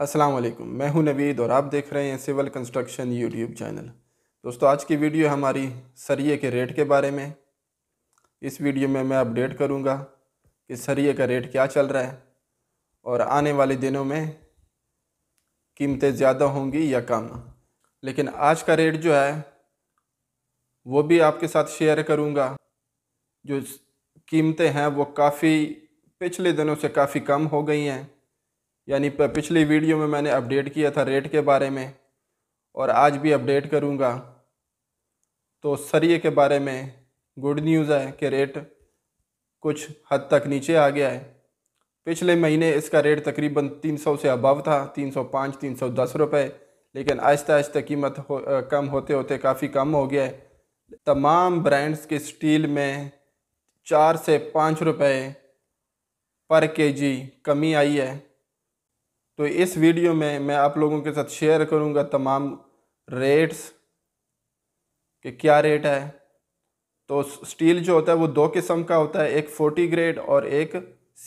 अस्सलाम वालेकुम मैं हूं नवीद और आप देख रहे हैं सिविल कंस्ट्रक्शन यूट्यूब चैनल दोस्तों आज की वीडियो हमारी सरिये के रेट के बारे में इस वीडियो में मैं अपडेट करूंगा कि सरिये का रेट क्या चल रहा है और आने वाले दिनों में कीमतें ज़्यादा होंगी या कम लेकिन आज का रेट जो है वो भी आपके साथ शेयर करूँगा जो कीमतें हैं वो काफ़ी पिछले दिनों से काफ़ी कम हो गई हैं यानी पिछली वीडियो में मैंने अपडेट किया था रेट के बारे में और आज भी अपडेट करूँगा तो सरिये के बारे में गुड न्यूज़ है कि रेट कुछ हद तक नीचे आ गया है पिछले महीने इसका रेट तकरीबन 300 से अबव था 305 310 रुपए लेकिन आहिस्ता आहिस्ता कीमत हो, कम होते होते काफ़ी कम हो गया है तमाम ब्रांड्स के स्टील में चार से पाँच रुपए पर केजी कमी आई है तो इस वीडियो में मैं आप लोगों के साथ शेयर करूंगा तमाम रेट्स के क्या रेट है तो स्टील जो होता है वो दो किस्म का होता है एक 40 ग्रेड और एक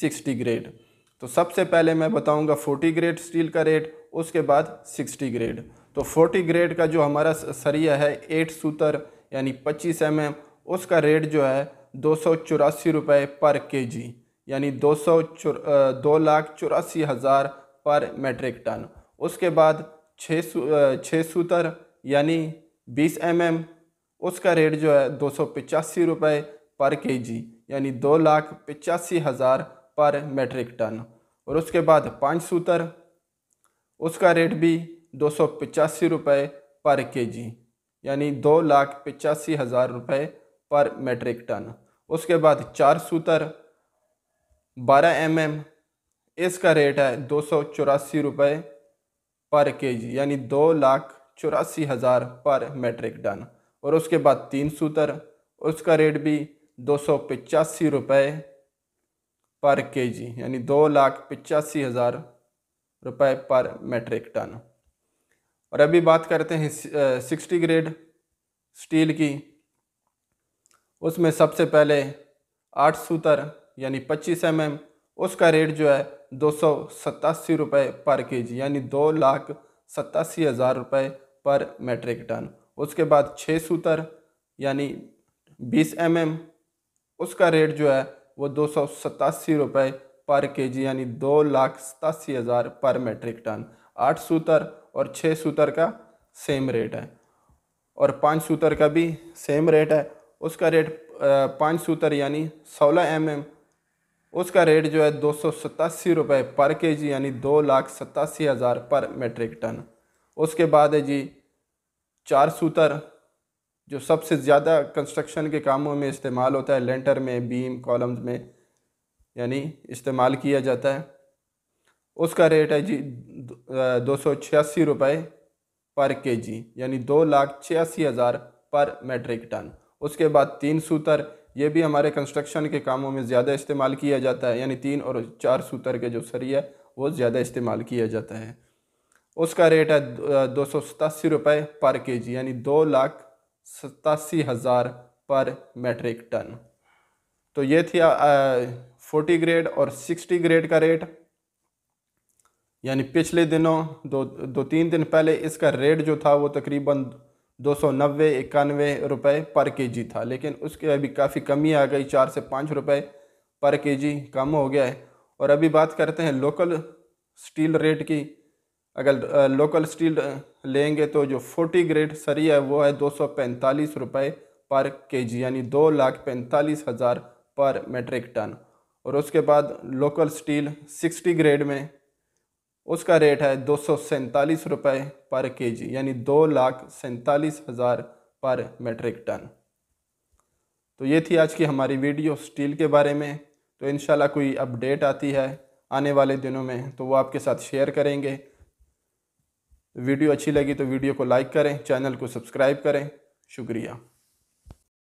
60 ग्रेड तो सबसे पहले मैं बताऊंगा 40 ग्रेड स्टील का रेट उसके बाद 60 ग्रेड तो 40 ग्रेड का जो हमारा सरिया है एट सूतर यानी पच्चीस एम mm, उसका रेट जो है दो सौ रुपये पर के जी यानी दो सौ दो लाख चौरासी हज़ार पर मेट्रिक टन उसके बाद छः सू छः सूतर यानी बीस एम एम उसका रेट जो है दो सौ पचासी रुपये पर के जी यानी दो लाख पचासी हज़ार पर मेट्रिक टन और उसके बाद पाँच सूतर उसका रेट भी दो सौ पचासी रुपये पर के जी यानी दो लाख पचासी हज़ार रुपये पर मेट्रिक टन उसके बाद चार सूतर बारह एम एम इसका रेट है दो सौ चौरासी रुपये पर के जी यानी दो लाख चौरासी हज़ार पर मेट्रिक टन और उसके बाद तीन सूतर उसका रेट भी दो सौ पचासी रुपये पर के जी यानी दो लाख पचासी हज़ार रुपये पर मेट्रिक टन और अभी बात करते हैं सिक्सटी ग्रेड स्टील की उसमें सबसे पहले आठ सूतर यानी पच्चीस एम mm, एम उसका रेट जो है दो सौ सतासी रुपये पर के जी यानी दो लाख सतासी हज़ार रुपये पर मेट्रिक टन उसके बाद छः सूतर यानी बीस एम एम उसका रेट जो है वो दो सौ सतासी रुपये पर के जी यानी दो लाख सतासी हज़ार पर मेट्रिक टन आठ सूतर और छः सूतर का सेम रेट है और पाँच सूतर का भी सेम रेट है उसका रेट पाँच सूतर यानी सोलह एम एम उसका रेट जो है दो सौ सतासी रुपये पर के जी यानी दो लाख सतासी हज़ार पर मेट्रिक टन उसके बाद है जी चार सूतर जो सबसे ज़्यादा कंस्ट्रक्शन के कामों में इस्तेमाल होता है लेंटर में बीम कॉलम्स में यानी इस्तेमाल किया जाता है उसका रेट है जी दो सौ छियासी रुपये पर के जी यानी दो लाख छियासी हज़ार पर मेट्रिक टन उसके बाद तीन सूतर ये भी हमारे कंस्ट्रक्शन के कामों में ज़्यादा इस्तेमाल किया जाता है यानी तीन और चार सूतर के जो सरिया है वो ज़्यादा इस्तेमाल किया जाता है उसका रेट है दो सौ सतासी रुपये पर के जी यानी दो लाख सतासी हज़ार पर मेट्रिक टन तो ये थी फोर्टी ग्रेड और सिक्सटी ग्रेड का रेट यानी पिछले दिनों दो दो तीन दिन पहले इसका रेट जो था वो तकरीबन दो सौ नब्बे इक्यानवे रुपये पर के जी था लेकिन उसके अभी काफ़ी कमी आ गई चार से पाँच रुपये पर के जी कम हो गया है और अभी बात करते हैं लोकल स्टील रेट की अगर लोकल स्टील लेंगे तो जो फोर्टी ग्रेड सरी है वो है दो सौ पैंतालीस रुपये पर के जी यानी दो लाख पैंतालीस हज़ार पर मेट्रिक टन और उसके बाद लोकल स्टील सिक्सटी ग्रेड में उसका रेट है दो सौ सैंतालीस रुपये पर केजी यानी दो लाख सैंतालीस हज़ार पर मेट्रिक टन तो ये थी आज की हमारी वीडियो स्टील के बारे में तो इन कोई अपडेट आती है आने वाले दिनों में तो वो आपके साथ शेयर करेंगे वीडियो अच्छी लगी तो वीडियो को लाइक करें चैनल को सब्सक्राइब करें शुक्रिया